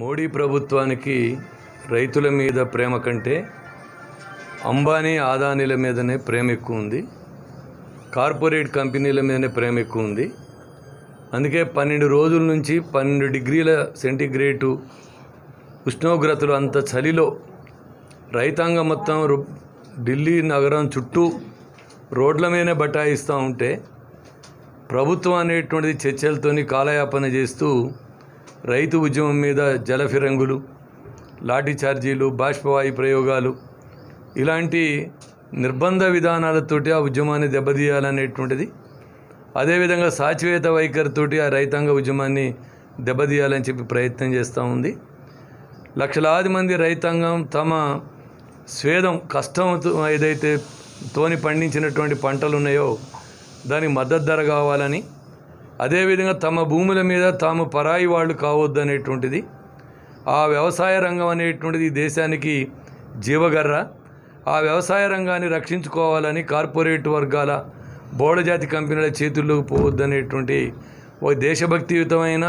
మోడీ ప్రభుత్వానికి రైతుల మీద ప్రేమ కంటే అంబానీ ఆదానీల మీదనే ప్రేమ ఎక్కువ ఉంది కార్పొరేట్ కంపెనీల మీదనే ప్రేమ ఎక్కువ ఉంది అందుకే పన్నెండు రోజుల నుంచి పన్నెండు డిగ్రీల సెంటిగ్రేటు ఉష్ణోగ్రతలు అంత చలిలో రైతాంగం మొత్తం ఢిల్లీ నగరం చుట్టూ రోడ్ల మీదనే బటాయిస్తూ ఉంటే ప్రభుత్వం అనేటువంటిది చర్చలతోని కాలయాపన చేస్తూ రైతు ఉద్యమం మీద జలఫిరంగులు లాఠీ ఛార్జీలు బాష్పవాయు ప్రయోగాలు ఇలాంటి నిర్బంధ విధానాలతోటి ఆ ఉద్యమాన్ని దెబ్బతీయాలనేటువంటిది అదేవిధంగా సాచివేత వైఖరితోటి ఆ రైతాంగ ఉద్యమాన్ని దెబ్బతీయాలని చెప్పి ప్రయత్నం చేస్తూ ఉంది లక్షలాది మంది రైతాంగం తమ స్వేదం కష్టంతో ఏదైతే తోని పండించినటువంటి పంటలు ఉన్నాయో దానికి మద్దతు ధర కావాలని అదేవిధంగా తమ భూముల మీద తాము పరాయి వాళ్ళు కావద్దు అనేటువంటిది ఆ వ్యవసాయ రంగం అనేటువంటిది దేశానికి జీవగర్ర ఆ వ్యవసాయ రంగాన్ని రక్షించుకోవాలని కార్పొరేట్ వర్గాల బోడజాతి కంపెనీల చేతుల్లోకి పోవద్దు అనేటువంటి ఒక దేశభక్తియుతమైన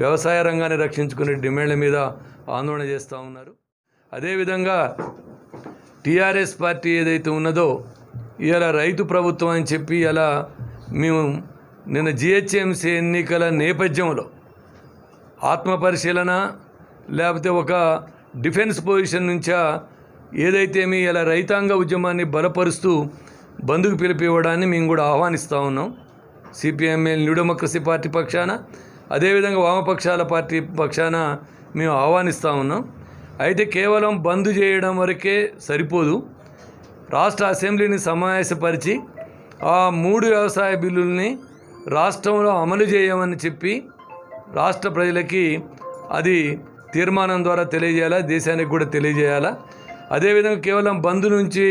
వ్యవసాయ రంగాన్ని రక్షించుకునే డిమాండ్ల మీద ఆందోళన చేస్తూ ఉన్నారు అదేవిధంగా టీఆర్ఎస్ పార్టీ ఏదైతే ఉన్నదో ఇలా రైతు ప్రభుత్వం అని చెప్పి ఇలా మేము నిన్న జిహెచ్ఎంసీ ఎన్నికల నేపథ్యంలో ఆత్మపరిశీలన లేకపోతే ఒక డిఫెన్స్ పొజిషన్ నుంచా ఏదైతే మీ ఇలా రైతాంగ ఉద్యమాన్ని బలపరుస్తూ బంధుకు పిలిపివ్వడాన్ని మేము కూడా ఆహ్వానిస్తూ ఉన్నాం సిపిఎంఎల్ న్యూ డెమోక్రసీ పార్టీ పక్షాన అదేవిధంగా వామపక్షాల పార్టీ పక్షాన మేము ఆహ్వానిస్తూ ఉన్నాం అయితే కేవలం బంద్ చేయడం వరకే సరిపోదు రాష్ట్ర అసెంబ్లీని సమావేశపరిచి ఆ మూడు వ్యవసాయ బిల్లుల్ని రాష్ట్రంలో అమలు చేయమని చెప్పి రాష్ట్ర ప్రజలకి అది తీర్మానం ద్వారా తెలియజేయాలా దేశానికి కూడా తెలియజేయాలా అదేవిధంగా కేవలం బంద్ నుంచి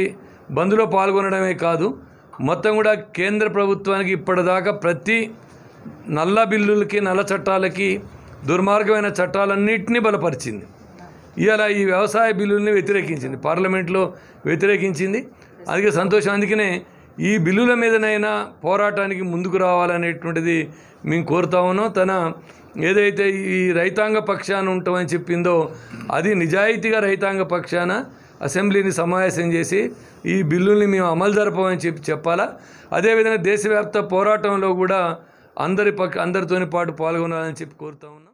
బంధులో పాల్గొనడమే కాదు మొత్తం కూడా కేంద్ర ప్రభుత్వానికి ఇప్పటిదాకా ప్రతి నల్ల బిల్లులకి నల్ల చట్టాలకి దుర్మార్గమైన చట్టాలన్నింటినీ బలపరిచింది ఇవాళ ఈ వ్యవసాయ బిల్లుల్ని వ్యతిరేకించింది పార్లమెంట్లో వ్యతిరేకించింది అందుకే సంతోషం అందుకనే ఈ బిల్లుల మీదనైనా పోరాటానికి ముందుకు రావాలనేటువంటిది మేము కోరుతా ఉన్నాం తన ఏదైతే ఈ రైతాంగ పక్షాన ఉంటామని చెప్పిందో అది నిజాయితీగా రైతాంగ పక్షాన అసెంబ్లీని సమావేశం చేసి ఈ బిల్లుల్ని మేము అమలు జరపమని చెప్పి చెప్పాలా అదేవిధంగా దేశవ్యాప్త పోరాటంలో కూడా అందరి పక్క అందరితోని పాటు పాల్గొనాలని చెప్పి కోరుతా ఉన్నాం